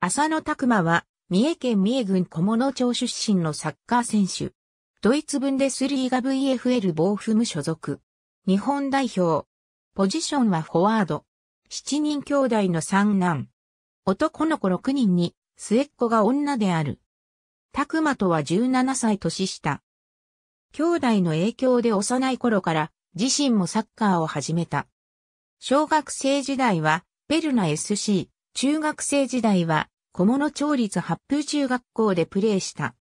浅野拓馬は、三重県三重郡小物町出身のサッカー選手。ドイツ分でスリーガ VFL ボーフム所属。日本代表。ポジションはフォワード。七人兄弟の三男。男の子六人に、末っ子が女である。拓馬とは17歳年下。兄弟の影響で幼い頃から、自身もサッカーを始めた。小学生時代は、ペルナ SC。中学生時代は、小物町立八風中学校でプレーした。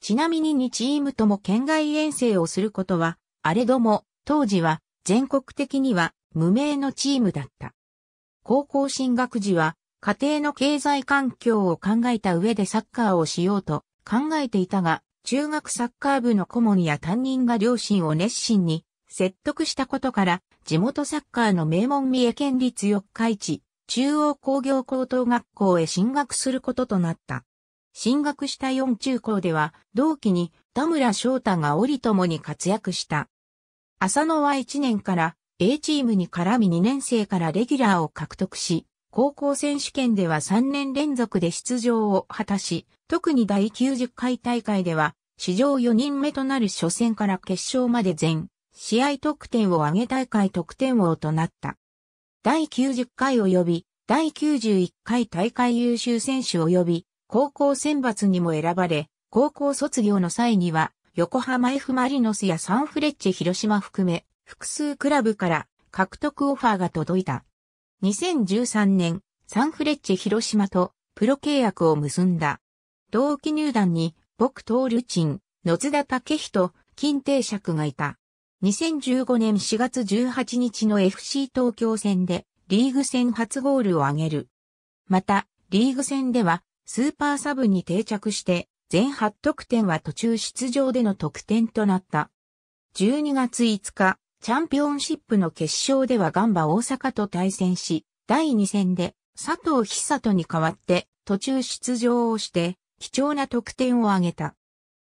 ちなみに2チームとも県外遠征をすることは、あれども、当時は全国的には無名のチームだった。高校進学時は、家庭の経済環境を考えた上でサッカーをしようと考えていたが、中学サッカー部の顧問や担任が両親を熱心に説得したことから、地元サッカーの名門三重県立四日市中央工業高等学校へ進学することとなった。進学した4中高では、同期に田村翔太が折ともに活躍した。浅野は1年から A チームに絡み2年生からレギュラーを獲得し、高校選手権では3年連続で出場を果たし、特に第90回大会では、史上4人目となる初戦から決勝まで全、試合得点を上げ大会得点王となった。第90回及び第91回大会優秀選手及び高校選抜にも選ばれ、高校卒業の際には横浜 F マリノスやサンフレッチェ広島含め複数クラブから獲得オファーが届いた。2013年、サンフレッチェ広島とプロ契約を結んだ。同期入団に、僕とルチン、野津田武人、金定釈がいた。2015年4月18日の FC 東京戦でリーグ戦初ゴールを挙げる。また、リーグ戦ではスーパーサブに定着して全8得点は途中出場での得点となった。12月5日、チャンピオンシップの決勝ではガンバ大阪と対戦し、第2戦で佐藤久人に代わって途中出場をして貴重な得点を挙げた。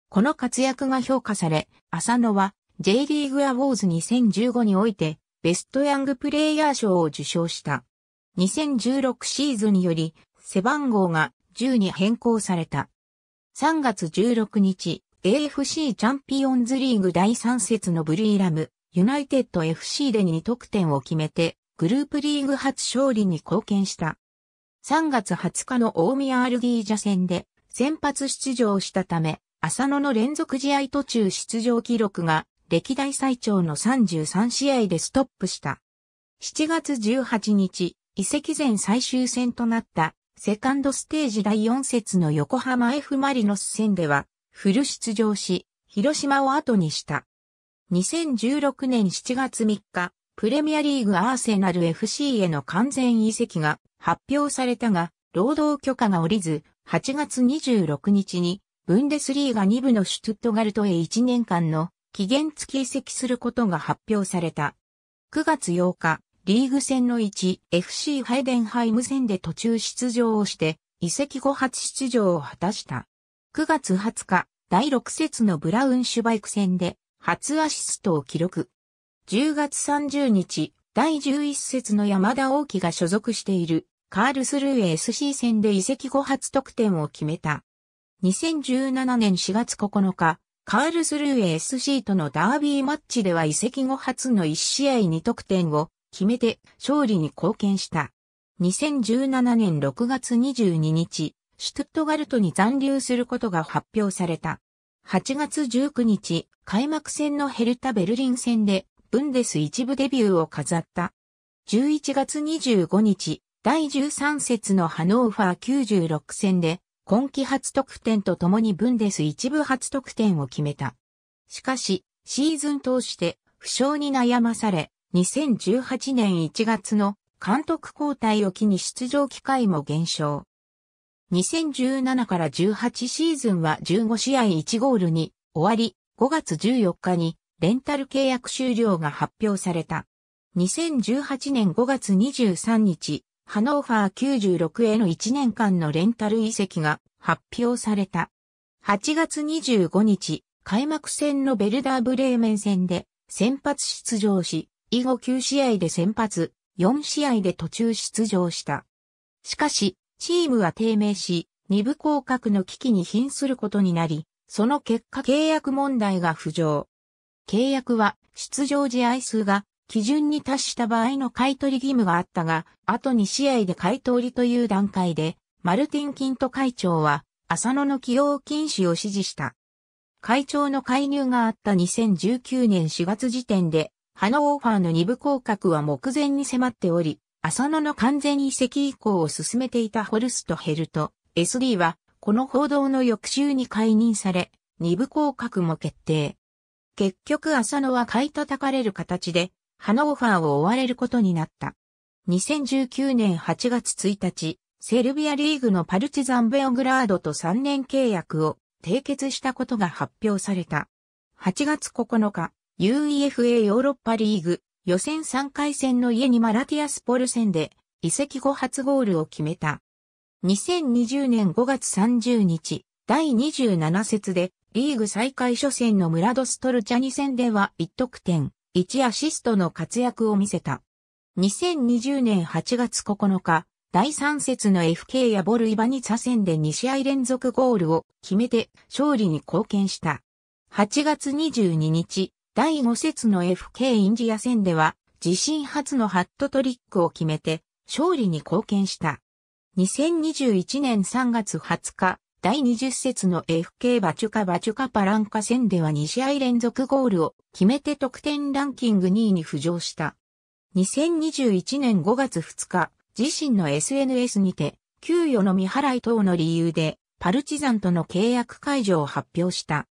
この活躍が評価され、浅野は J リーグアウォーズ2015において、ベストヤングプレイヤー賞を受賞した。2016シーズンにより、背番号が10に変更された。3月16日、AFC チャンピオンズリーグ第3節のブリーラム、ユナイテッド FC で2得点を決めて、グループリーグ初勝利に貢献した。3月20日の大宮アルディージャ戦で先発出場したため、浅野の連続試合途中出場記録が歴代最長の33試合でストップした。7月18日、移籍前最終戦となったセカンドステージ第4節の横浜 F マリノス戦ではフル出場し、広島を後にした。2016年7月3日、プレミアリーグアーセナル FC への完全移籍が発表されたが、労働許可が下りず、8月26日に、ブンデスリーガ2部のシュトゥットガルトへ1年間の期限付き移籍することが発表された。9月8日、リーグ戦の1 FC ハイデンハイム戦で途中出場をして、移籍後初出場を果たした。9月20日、第6節のブラウンシュバイク戦で、初アシストを記録。10月30日、第11節の山田大輝が所属している、カールスルー SC 戦で移籍後初得点を決めた。2017年4月9日、カールスルー SC とのダービーマッチでは移籍後初の1試合2得点を決めて勝利に貢献した。2017年6月22日、シュトゥットガルトに残留することが発表された。8月19日、開幕戦のヘルタ・ベルリン戦で、ブンデス一部デビューを飾った。11月25日、第13節のハノーファー96戦で、今季初得点とともにブンデス一部初得点を決めた。しかし、シーズン通して負傷に悩まされ、2018年1月の監督交代を機に出場機会も減少。2017から18シーズンは15試合1ゴールに終わり、5月14日にレンタル契約終了が発表された。2018年5月23日、ハノーファー96への1年間のレンタル移籍が発表された。8月25日、開幕戦のベルダーブレーメン戦で先発出場し、以後9試合で先発、4試合で途中出場した。しかし、チームは低迷し、二部降格の危機に瀕することになり、その結果契約問題が浮上。契約は出場試合数が基準に達した場合の買取義務があったが、あと2試合で買取という段階で、マルティン・キント会長は、浅野の起用禁止を指示した。会長の介入があった2019年4月時点で、ハノーファーの二部降格は目前に迫っており、浅野の完全移籍以降を進めていたホルスト・ヘルト、SD は、この報道の翌週に解任され、二部降格も決定。結局浅野は買い叩かれる形で、ハノーファーを追われることになった。2019年8月1日、セルビアリーグのパルチザンベオグラードと3年契約を締結したことが発表された。8月9日、UEFA ヨーロッパリーグ予選3回戦の家にマラティアスポル戦で移籍後初ゴールを決めた。2020年5月30日、第27節でリーグ再開初戦のムラドストルチャニ戦では1得点、1アシストの活躍を見せた。2020年8月9日、第3節の FK やボルイバニツァ戦で2試合連続ゴールを決めて勝利に貢献した。8月22日、第5節の FK インジア戦では自身初のハットトリックを決めて勝利に貢献した。2021年3月20日、第20節の FK バチュカバチュカパランカ戦では2試合連続ゴールを決めて得点ランキング2位に浮上した。2021年5月2日、自身の SNS にて、給与の未払い等の理由で、パルチザンとの契約解除を発表した。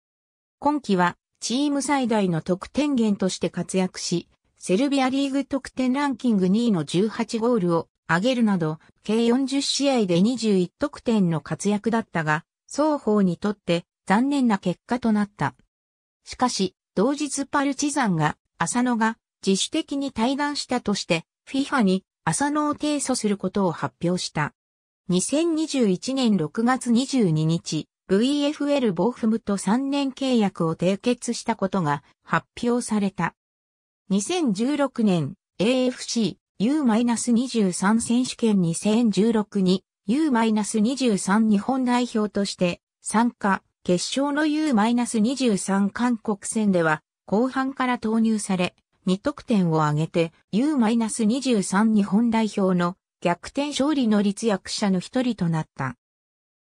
今季は、チーム最大の得点源として活躍し、セルビアリーグ得点ランキング2位の18ゴールを上げるなど、計40試合で21得点の活躍だったが、双方にとって残念な結果となった。しかし、同日パルチザンが、浅野が自主的に対談したとして、FIFA に浅野を提訴することを発表した。2021年6月22日、VFL ボーフムと3年契約を締結したことが発表された。2016年 AFC U-23 選手権2016に U-23 日本代表として参加、決勝の U-23 韓国戦では後半から投入され、2得点を挙げて U-23 日本代表の逆転勝利の立役者の一人となった。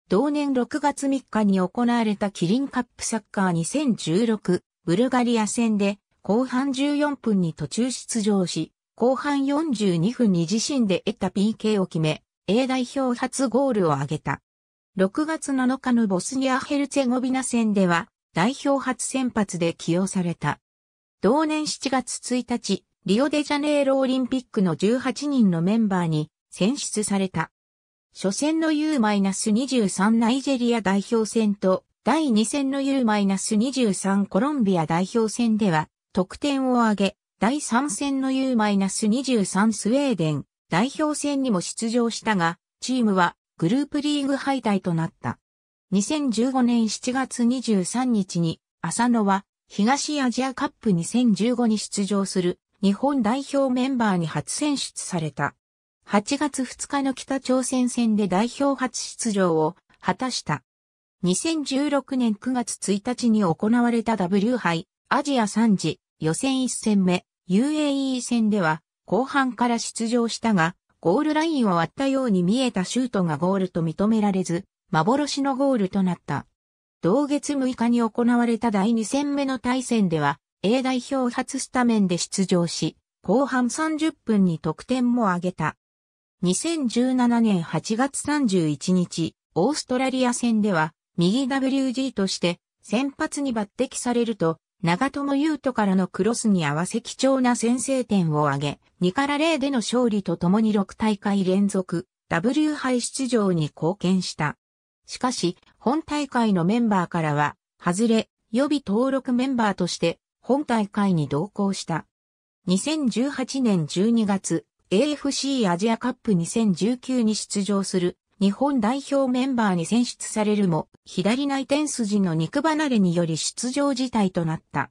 同年6月3日に行われたキリンカップサッカー2016ブルガリア戦で後半14分に途中出場し、後半42分に自身で得た PK を決め、A 代表初ゴールを挙げた。6月7日のボスニア・ヘルツェゴビナ戦では、代表初先発で起用された。同年7月1日、リオデジャネイロオリンピックの18人のメンバーに選出された。初戦の U-23 ナイジェリア代表戦と第2戦の U-23 コロンビア代表戦では得点を挙げ、第3戦の U-23 スウェーデン代表戦にも出場したが、チームはグループリーグ敗退となった。2015年7月23日に浅野は東アジアカップ2015に出場する日本代表メンバーに初選出された。8月2日の北朝鮮戦で代表初出場を果たした。2016年9月1日に行われた W 杯アジア3次予選1戦目 UAE 戦では後半から出場したが、ゴールラインを割ったように見えたシュートがゴールと認められず、幻のゴールとなった。同月6日に行われた第2戦目の対戦では、A 代表初スタメンで出場し、後半30分に得点も挙げた。2017年8月31日、オーストラリア戦では、右 WG として先発に抜擢されると、長友優斗からのクロスに合わせ貴重な先制点を挙げ、2から0での勝利とともに6大会連続、W 杯出場に貢献した。しかし、本大会のメンバーからは、外れ、予備登録メンバーとして、本大会に同行した。2018年12月、AFC アジアカップ2019に出場する日本代表メンバーに選出されるも、左内転筋の肉離れにより出場事態となった。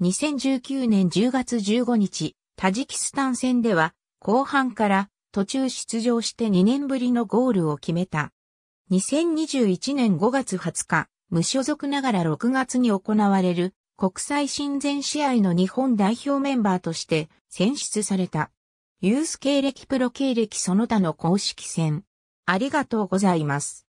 2019年10月15日、タジキスタン戦では、後半から途中出場して2年ぶりのゴールを決めた。2021年5月20日、無所属ながら6月に行われる国際親善試合の日本代表メンバーとして選出された。ユース経歴プロ経歴その他の公式戦。ありがとうございます。